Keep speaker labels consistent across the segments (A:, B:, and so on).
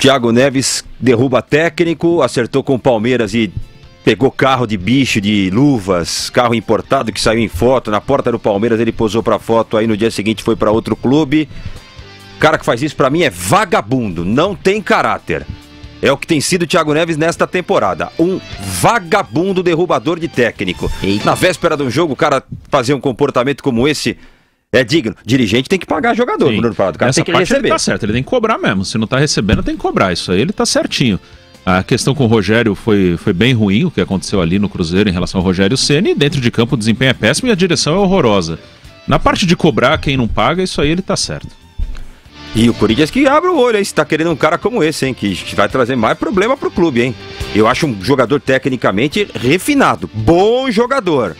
A: Thiago Neves derruba técnico, acertou com o Palmeiras e pegou carro de bicho, de luvas, carro importado que saiu em foto na porta do Palmeiras, ele posou para foto, aí no dia seguinte foi para outro clube. Cara que faz isso para mim é vagabundo, não tem caráter. É o que tem sido o Thiago Neves nesta temporada. Um vagabundo derrubador de técnico. Eita. Na véspera de um jogo, o cara fazer um comportamento como esse é digno. Dirigente tem que pagar jogador, Bruno Prado. O cara Essa tem que parte receber. Ele tá certo, ele tem que cobrar mesmo. Se não tá recebendo, tem que cobrar. Isso aí ele tá certinho. A questão com o Rogério foi, foi bem ruim, o que aconteceu ali no Cruzeiro em relação ao Rogério Ceni. Dentro de campo o desempenho é péssimo e a direção é horrorosa. Na parte de cobrar quem não paga, isso aí ele tá certo. E o Corinthians que abre o olho, aí Se tá querendo um cara como esse, hein? Que vai trazer mais problema pro clube, hein? Eu acho um jogador tecnicamente refinado, bom jogador.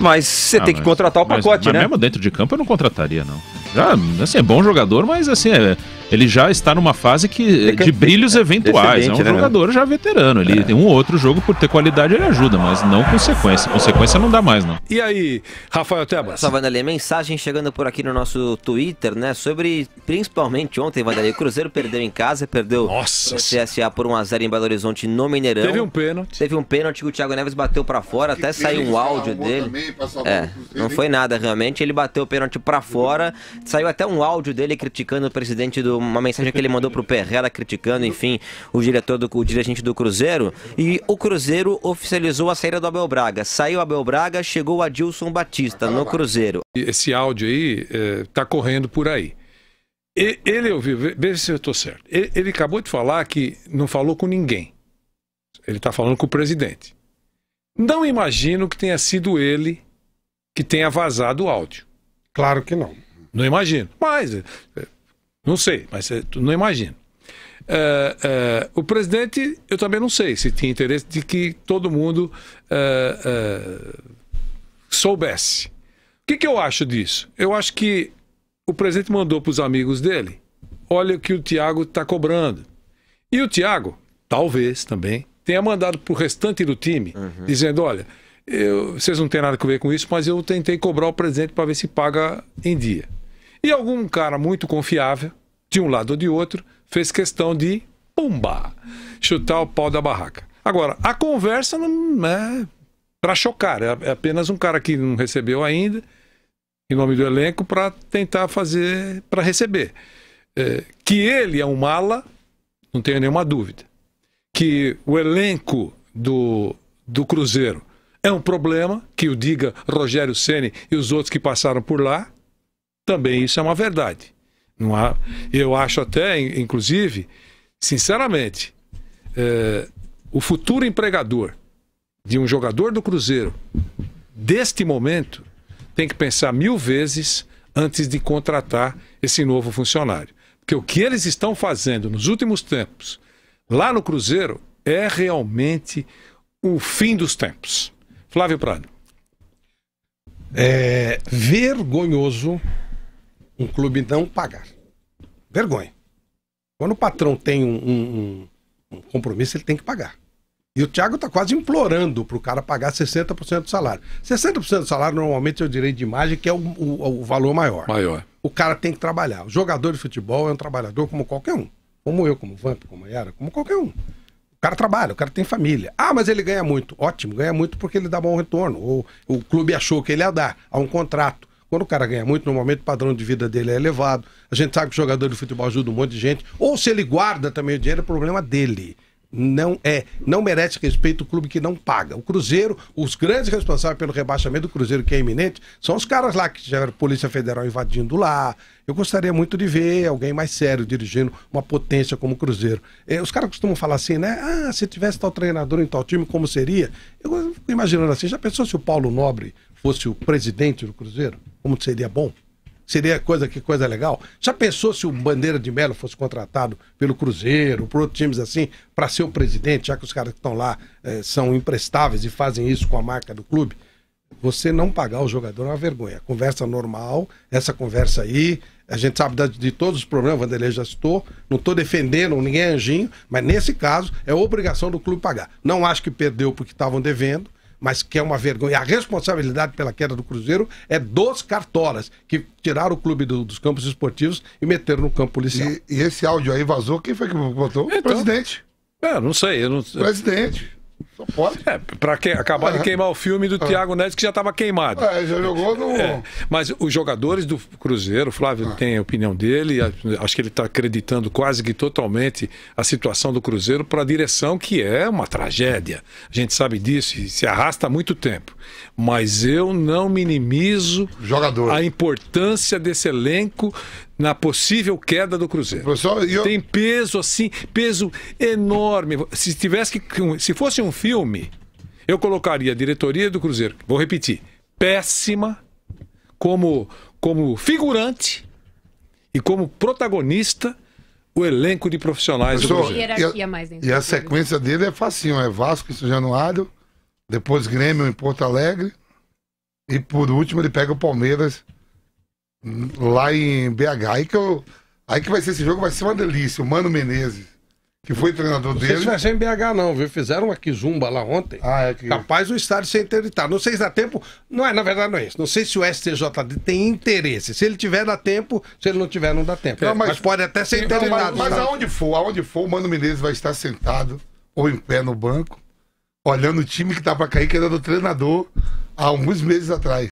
A: Mas você ah, tem mas, que contratar o pacote, mas, mas né? mesmo dentro de campo eu não contrataria, não. Já, assim, é bom jogador, mas assim, é, ele já está numa fase que, é de é brilhos é eventuais. É um né, jogador já veterano. Ele tem um outro jogo por ter qualidade ele ajuda, mas não com Com Consequência não dá mais, não.
B: E aí, Rafael Tebas? Só, Vanderlei, mensagem chegando por aqui no nosso Twitter, né? Sobre, principalmente ontem, Vanderlei, Cruzeiro perdeu em casa, perdeu o CSA por 1x0 em Belo Horizonte no Mineirão. Teve um pênalti. Teve um pênalti que o Thiago Neves bateu para fora, que até saiu um áudio dele. é, não foi nada, realmente. Ele bateu o pênalti para fora, saiu até um áudio dele criticando o presidente do uma mensagem que ele mandou pro Perrela criticando, enfim, o diretor do o dirigente do Cruzeiro. E o Cruzeiro oficializou a saída do Abel Braga. Saiu Abel Braga, chegou o Adilson Batista no Cruzeiro. Esse áudio aí é, tá correndo por aí. Ele ouviu, veja se eu estou certo. Ele, ele acabou de falar que não falou com ninguém. Ele está falando com o presidente. Não imagino que tenha sido ele que tenha vazado o áudio. Claro que não. Não imagino. Mas é, não sei, mas é, não imagino. Uh, é, uh, é, o presidente, eu também não sei se tinha interesse de que todo mundo uh, soubesse. O que, que eu acho disso? Eu acho que o presidente mandou para os amigos dele: olha o que o Tiago está cobrando. E o Tiago, talvez também, tenha mandado para o restante do time, uhum. dizendo: olha, eu, vocês não têm nada a ver com isso, mas eu tentei cobrar o presidente para ver se paga em dia. E algum cara muito confiável de um lado ou de outro, fez questão de, pumba, chutar o pau da barraca. Agora, a conversa não é para chocar, é apenas um cara que não recebeu ainda, em nome do elenco, para tentar fazer, para receber. É, que ele é um mala, não tenho nenhuma dúvida. Que o elenco do, do Cruzeiro é um problema, que o diga Rogério Ceni e os outros que passaram por lá, também isso é uma verdade. Não há. Eu acho até, inclusive, sinceramente, é, o futuro empregador de um jogador do Cruzeiro deste momento tem que pensar mil vezes antes de contratar esse novo funcionário. Porque o que eles estão fazendo nos últimos tempos lá no Cruzeiro é realmente o fim dos
C: tempos. Flávio Prado. É vergonhoso um clube não pagar. Vergonha. Quando o patrão tem um, um, um compromisso, ele tem que pagar. E o Thiago está quase implorando para o cara pagar 60% do salário. 60% do salário normalmente é o direito de imagem, que é o, o, o, valor maior. Maior. O cara tem que trabalhar. O jogador de futebol é um trabalhador como qualquer um. Como eu, como Vamp, como Yara, como qualquer um. O cara trabalha, o cara tem família. Ah, mas ele ganha muito. Ótimo, ganha muito porque ele dá bom retorno. Ou o clube achou que ele ia dar a um contrato. Quando o cara ganha muito, normalmente o padrão de vida dele é elevado. A gente sabe que o jogador de futebol ajuda um monte de gente. Ou se ele guarda também o dinheiro, é problema dele não é, não merece respeito o clube que não paga. O Cruzeiro, os grandes responsáveis pelo rebaixamento do Cruzeiro que é iminente, são os caras lá que tiveram Polícia Federal invadindo lá. Eu gostaria muito de ver alguém mais sério dirigindo uma potência como o Cruzeiro. É, os caras costumam falar assim, né? Ah, se tivesse tal treinador em tal time, como seria? Eu fico imaginando assim, já pensou se o Paulo Nobre fosse o presidente do Cruzeiro? Como seria bom? Seria coisa que coisa legal. Já pensou se o Bandeira de Melo fosse contratado pelo Cruzeiro, por outros times assim, para ser o presidente, já que os caras que estão lá eh, são imprestáveis e fazem isso com a marca do clube? Você não pagar o jogador é uma vergonha. Conversa normal, essa conversa aí, a gente sabe de todos os problemas, o Vanderlei já citou. Não estou defendendo, ninguém é anjinho, mas nesse caso é obrigação do clube pagar. Não acho que perdeu porque estavam devendo mas que é uma vergonha. A responsabilidade pela queda do Cruzeiro é dos cartolas, que tiraram o clube do, dos campos esportivos e meteram no campo policial. E, e, esse áudio aí vazou, quem foi que botou? Então, o presidente.
B: É, não sei. Eu não... Presidente. Só pode. É, pra que, acabar é. de queimar o
C: filme do é. Thiago
B: Neves, que já estava queimado.
C: É, já jogou no. É.
B: Mas os jogadores do Cruzeiro, Flávio ah. tem a opinião dele, acho que ele está acreditando quase que totalmente a situação do Cruzeiro para a direção, que é uma tragédia. A gente sabe disso e se arrasta há muito tempo. Mas eu não minimizo Jogador. a importância desse elenco na possível queda do Cruzeiro. eu... Tem peso assim, peso enorme. Se tivesse que, se fosse um filme filme, eu colocaria a diretoria do Cruzeiro, vou repetir, péssima, como, como figurante e como protagonista o elenco de profissionais Professor, do Cruzeiro. E a, e a sequência
C: dele é facinho, é Vasco em São Januário, depois Grêmio em Porto Alegre e por último ele pega o Palmeiras lá em BH. Aí que, eu, aí que vai ser esse jogo, vai ser uma delícia. O Mano Menezes que foi treinador não dele. Não estiver em BH, não, viu? Fizeram uma quizumba lá ontem. Ah, é que... Capaz o estádio ser interditado. Não sei se dá tempo. Não é, na verdade, não é isso. Não sei se o STJD tem interesse. Se ele tiver, dá tempo. Se ele não tiver, não dá tempo. Não, mas... mas, pode até ser interditado. Mas, mas aonde for, aonde for, o Mano Menezes vai estar sentado ou em pé no banco, olhando o time que tá para cair, que era do treinador há alguns meses atrás.